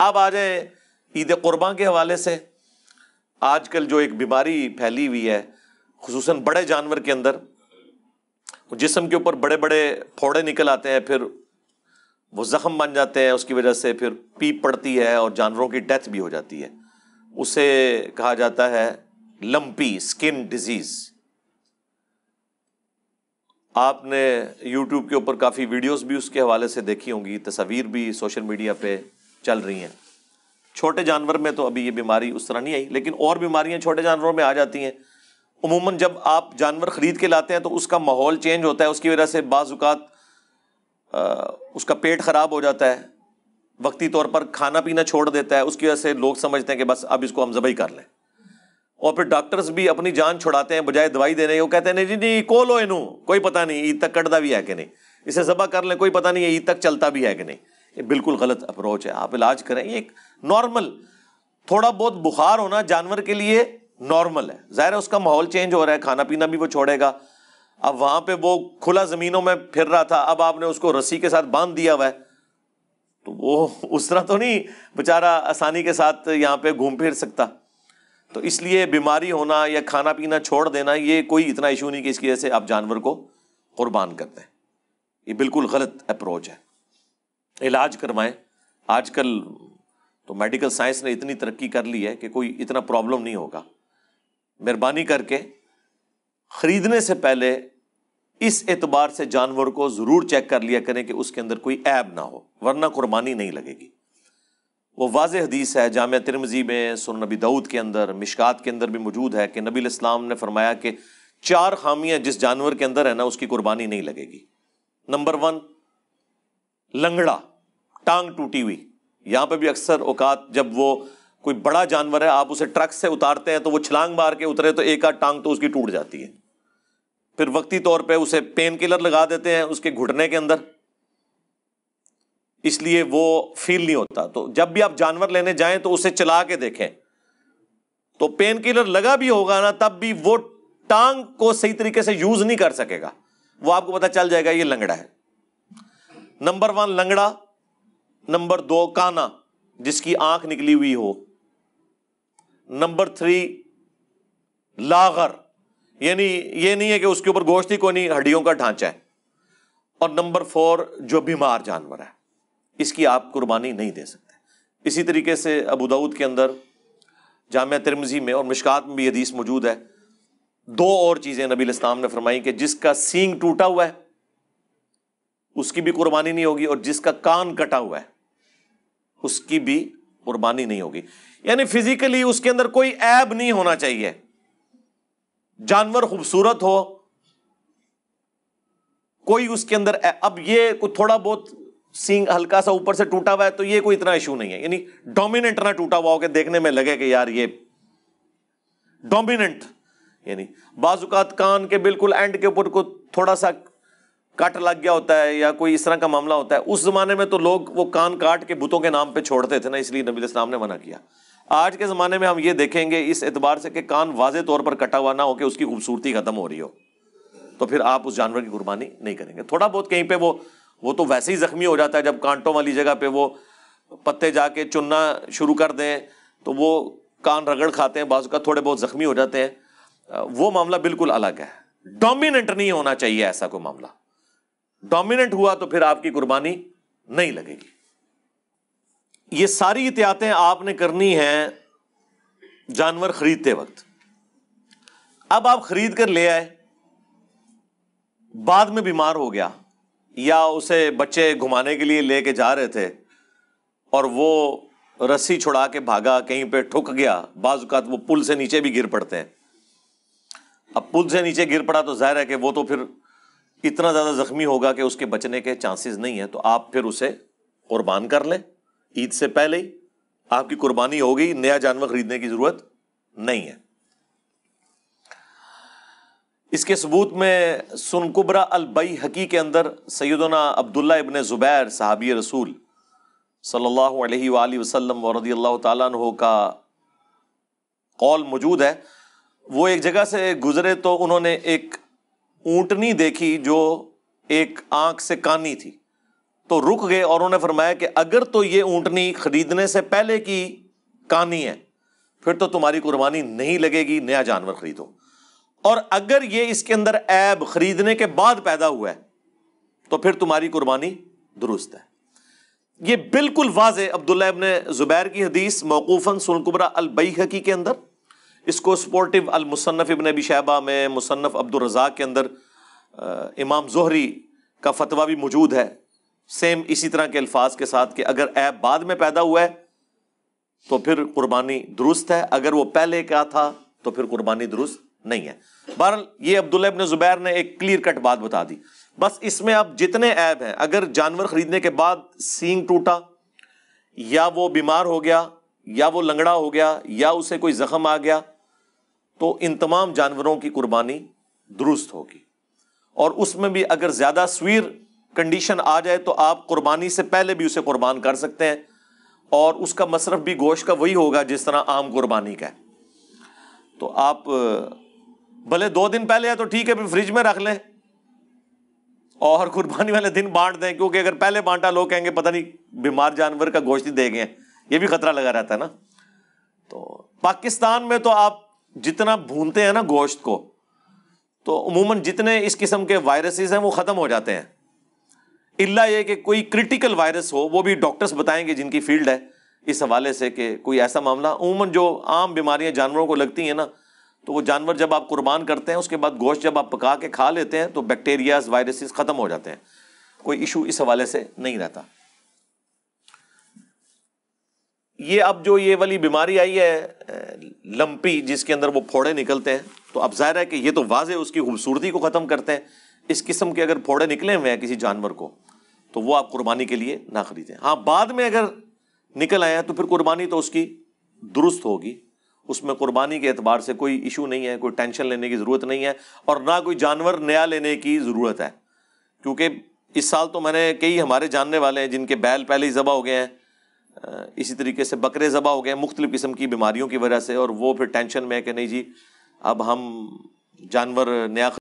अब आ जाए ईद कुर्बान के हवाले से आजकल जो एक बीमारी फैली हुई है खसूस बड़े जानवर के अंदर जिसम के ऊपर बड़े बड़े फोड़े निकल आते हैं फिर वो ज़ख़म बन जाते हैं उसकी वजह से फिर पीप पड़ती है और जानवरों की डेथ भी हो जाती है उसे कहा जाता है लंपी स्किन डिजीज़ आपने यूट्यूब के ऊपर काफ़ी वीडियोस भी उसके हवाले से देखी होंगी तस्वीर भी सोशल मीडिया पे चल रही हैं छोटे जानवर में तो अभी ये बीमारी उस तरह नहीं आई लेकिन और बीमारियां छोटे जानवरों में आ जाती हैं उमूमन जब आप जानवर ख़रीद के लाते हैं तो उसका माहौल चेंज होता है उसकी वजह से बाज़ात उसका पेट ख़राब हो जाता है वक्ती तौर पर खाना पीना छोड़ देता है उसकी वजह से लोग समझते हैं कि बस अब इसको हम जबई कर लें और फिर डॉक्टर्स भी अपनी जान छुड़ाते हैं बजाय दवाई देने वो कहते हैं नहीं जी जी को लो इनू कोई पता नहीं ईद तक कटता भी है कि नहीं इसे जबा कर लें कोई पता नहीं है ईद तक चलता भी है कि नहीं ये बिल्कुल गलत अप्रोच है आप इलाज करें ये एक नॉर्मल थोड़ा बहुत बुखार होना जानवर के लिए नॉर्मल है ज़ाहिर है उसका माहौल चेंज हो रहा है खाना पीना भी वो छोड़ेगा अब वहाँ पे वो खुला ज़मीनों में फिर रहा था अब आपने उसको रस्सी के साथ बांध दिया हुआ है तो वो उस तरह तो नहीं बेचारा आसानी के साथ यहाँ पे घूम फिर सकता तो इसलिए बीमारी होना या खाना पीना छोड़ देना ये कोई इतना इशू नहीं कि इसकी वजह से आप जानवर को कुर्बान कर दें ये बिल्कुल गलत अप्रोच है इलाज करवाएं आजकल तो मेडिकल साइंस ने इतनी तरक्की कर ली है कि कोई इतना प्रॉब्लम नहीं होगा मेहरबानी करके ख़रीदने से पहले इस एतबार से जानवर को ज़रूर चेक कर लिया करें कि उसके अंदर कोई ऐब ना हो वरना कुर्बानी नहीं लगेगी वो वाज हदीस है जाम तिरमजी में सुन नबी दाऊद के अंदर मिशकात के अंदर भी मौजूद है कि नबी इस्लाम ने फरमाया कि चार खामियां जिस जानवर के अंदर है ना उसकी कुर्बानी नहीं लगेगी नंबर वन लंगड़ा टांग टूटी हुई यहां पे भी अक्सर औकात जब वो कोई बड़ा जानवर है आप उसे ट्रक से उतारते हैं तो वो छलांग मार के उतरे तो एक आध टांग तो उसकी टूट जाती है फिर वक्ती तौर पे उसे पेन किलर लगा देते हैं उसके घुटने के अंदर इसलिए वो फील नहीं होता तो जब भी आप जानवर लेने जाएं तो उसे चला के देखें तो पेन किलर लगा भी होगा ना तब भी वो टांग को सही तरीके से यूज नहीं कर सकेगा वो आपको पता चल जाएगा ये लंगड़ा है नंबर वन लंगड़ा नंबर दो काना जिसकी आंख निकली हुई हो नंबर थ्री लागर यानी ये नहीं है कि उसके ऊपर गोश्त ही कोई नहीं हड्डियों का ढांचा है और नंबर फोर जो बीमार जानवर है इसकी आप कुर्बानी नहीं दे सकते इसी तरीके से अबू दाऊद के अंदर जामिया तिरमजी में और मिशकात में भी हदीस मौजूद है दो और चीज़ें नबी इस्लाम ने फरमाई कि जिसका सींग टूटा हुआ है उसकी भी कुर्बानी नहीं होगी और जिसका कान कटा हुआ है उसकी भी कुर्बानी नहीं होगी यानी फिजिकली उसके अंदर कोई ऐब नहीं होना चाहिए जानवर खूबसूरत हो कोई उसके अंदर अब ये कुछ थोड़ा बहुत सींग हल्का सा ऊपर से टूटा हुआ है तो ये कोई इतना इशू नहीं है यानी डोमिनेंट ना टूटा हुआ हो के देखने में लगे कि यार ये डोमिनेंट यानी बाजुकात कान के बिल्कुल एंड के ऊपर को थोड़ा सा कट लग गया होता है या कोई इस तरह का मामला होता है उस ज़माने में तो लोग वो कान काट के बुतों के नाम पे छोड़ते थे ना इसलिए नबी इस्लाम ने मना किया आज के ज़माने में हम ये देखेंगे इस एतबार से कि कान वाजे तौर पर कटा हुआ ना हो कि उसकी खूबसूरती ख़त्म हो रही हो तो फिर आप उस जानवर की कुर्बानी नहीं करेंगे थोड़ा बहुत कहीं पर वो वो तो वैसे ही ज़ख्मी हो जाता है जब कांटों वाली जगह पर वो पत्ते जाके चुनना शुरू कर दें तो वो कान रगड़ खाते हैं बाजू का थोड़े बहुत ज़ख्मी हो जाते हैं वो मामला बिल्कुल अलग है डोमिनेंट नहीं होना चाहिए ऐसा कोई मामला डोमिनेंट हुआ तो फिर आपकी कुर्बानी नहीं लगेगी ये सारी एहतियातें आपने करनी है जानवर खरीदते वक्त अब आप खरीद कर ले आए बाद में बीमार हो गया या उसे बच्चे घुमाने के लिए लेके जा रहे थे और वो रस्सी छुड़ा के भागा कहीं पे ठुक गया बाजुकात वो पुल से नीचे भी गिर पड़ते हैं अब पुल से नीचे गिर पड़ा तो जाहिर है कि वो तो फिर इतना ज़्यादा ज़ख्मी होगा कि उसके बचने के चांसेस नहीं है तो आप फिर उसे कुर्बान कर लें ईद से पहले ही आपकी कुर्बानी हो गई नया जानवर खरीदने की ज़रूरत नहीं है इसके सबूत में सुनकुबरा अलबई हकी के अंदर सैदना अब्दुल्ला इबन ज़ुबैर साहबी रसूल सल्ला वसलम वसल्लम रदी अल्लाह तु का कौल मौजूद है वो एक जगह से गुज़रे तो उन्होंने एक ऊंटनी देखी जो एक आंख से कानी थी तो रुक गए और उन्होंने फरमाया कि अगर तो ये ऊंटनी खरीदने से पहले की कहानी है फिर तो तुम्हारी कुर्बानी नहीं लगेगी नया जानवर खरीदो और अगर ये इसके अंदर ऐब खरीदने के बाद पैदा हुआ है तो फिर तुम्हारी कुर्बानी दुरुस्त है ये बिल्कुल वाज अब्दुल्ला ने जुबैर की हदीस मौकूफन सुनकुबरा अलबई हकी के अंदर इसको सपोर्टिव मुसन्फ़ इबन अबी शहबा में मुसनफ़ रज़ा के अंदर आ, इमाम जहरी का फतवा भी मौजूद है सेम इसी तरह के अल्फाज के साथ कि अगर ऐब बाद में पैदा हुआ है तो फिर कुर्बानी दुरुस्त है अगर वो पहले का था तो फिर कुर्बानी दुरुस्त नहीं है बहरहाल ये अब्दुल्ला इबन ज़ुबैर ने एक क्लियर कट बात बता दी बस इसमें अब जितने ऐब हैं अगर जानवर खरीदने के बाद सींग टूटा या वो बीमार हो गया या वो लंगड़ा हो गया या उसे कोई ज़ख्म आ गया तो इन तमाम जानवरों की कुर्बानी दुरुस्त होगी और उसमें भी अगर ज़्यादा स्वीर कंडीशन आ जाए तो आप कुर्बानी से पहले भी उसे कुर्बान कर सकते हैं और उसका मसरफ भी गोश्त का वही होगा जिस तरह आम कुर्बानी का है तो आप भले दो दिन पहले है तो ठीक है फ्रिज में रख लें और कुर्बानी वाले दिन बांट दें क्योंकि अगर पहले बांटा लोग कहेंगे पता नहीं बीमार जानवर का गोश्त ही दे गए ये भी खतरा लगा रहता है ना तो पाकिस्तान में तो आप जितना भूनते हैं ना गोश्त को तो उमूमन जितने इस किस्म के वायरसेस हैं वो ख़त्म हो जाते हैं इल्ला ये कि कोई क्रिटिकल वायरस हो वो भी डॉक्टर्स बताएंगे जिनकी फील्ड है इस हवाले से कि कोई ऐसा मामला उमूमन जो आम बीमारियां जानवरों को लगती हैं ना तो वो जानवर जब आप कुर्बान करते हैं उसके बाद गोश्त जब आप पका के खा लेते हैं तो बैक्टीरियाज वायरसेस ख़त्म हो जाते हैं कोई इशू इस हवाले से नहीं रहता ये अब जो ये वाली बीमारी आई है लंपी जिसके अंदर वो फोड़े निकलते हैं तो अब जाहिर है कि ये तो वाज उसकी खूबसूरती को ख़त्म करते हैं इस किस्म के अगर फोड़े निकले हुए हैं किसी जानवर को तो वो आप कुर्बानी के लिए ना खरीदें हाँ बाद में अगर निकल हैं तो फिर कुर्बानी तो उसकी दुरुस्त होगी उसमें कुर्बानी के अतबार से कोई इशू नहीं है कोई टेंशन लेने की ज़रूरत नहीं है और ना कोई जानवर नया लेने की ज़रूरत है क्योंकि इस साल तो मैंने कई हमारे जानने वाले हैं जिनके बैल पहले ही ज़बा हो गए हैं इसी तरीके से बकरे ज़बा हो गए मुख्तलिफ़ किस्म की बीमारियों की वजह से और वो फिर टेंशन में है कि नहीं जी अब हम जानवर नया